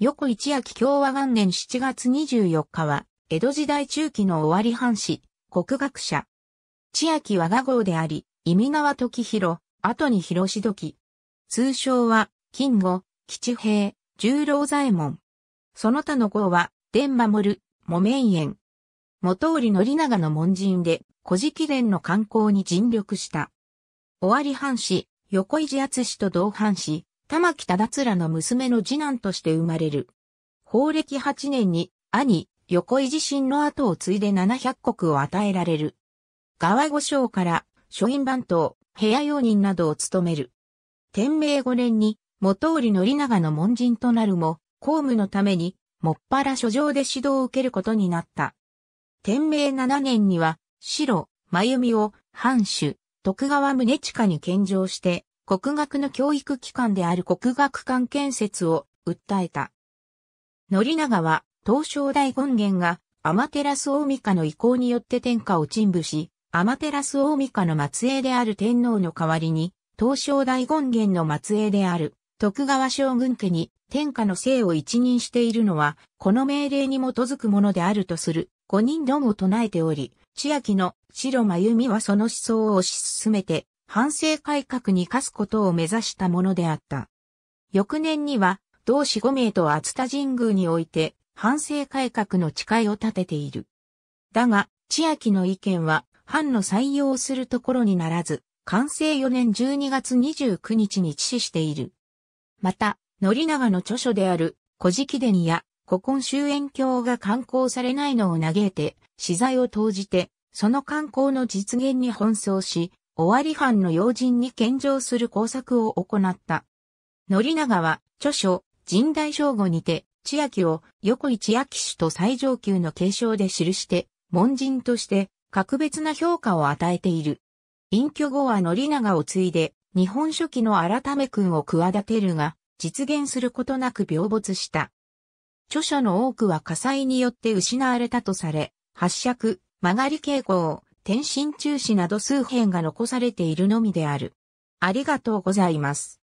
横一明共和元年7月24日は、江戸時代中期の終わり藩士、国学者。千秋和賀号であり、意味川時広、後に広し時。通称は、金吾、吉平、十郎左衛門。その他の号は、伝守、木綿園。元織宣長の門人で、古事記伝の観光に尽力した。終わり藩士、横一厚氏と同藩士、玉木忠らの娘の次男として生まれる。法暦8年に兄、横井地震の後を継いで700国を与えられる。川御省から書院番頭、部屋用人などを務める。天明5年に元織宣長の門人となるも、公務のために、もっぱら書状で指導を受けることになった。天明7年には、白、真由美を、藩主、徳川宗近に献上して、国学の教育機関である国学館建設を訴えた。宣長は、東照大権現が、天照大家の意向によって天下を鎮武し、天照大家の末裔である天皇の代わりに、東照大権現の末裔である、徳川将軍家に天下の姓を一任しているのは、この命令に基づくものであるとする、五人どを唱えており、千秋の白真由美はその思想を推し進めて、反省改革に課すことを目指したものであった。翌年には、同志5名と厚田神宮において、反省改革の誓いを立てている。だが、千秋の意見は、藩の採用するところにならず、完成4年12月29日に致死している。また、宣長の著書である、古事記伝や、古今終焉教が刊行されないのを嘆いて、資材を投じて、その刊行の実現に奔走し、尾張藩の要人に献上する工作を行った。宣長は、著書、神代正語にて、千秋を横井千秋氏と最上級の継承で記して、門人として格別な評価を与えている。隠居後は宣長を継いで、日本書紀の改め君を企てるが、実現することなく病没した。著書の多くは火災によって失われたとされ、発釈、曲がり傾向、天津中止など数編が残されているのみである。ありがとうございます。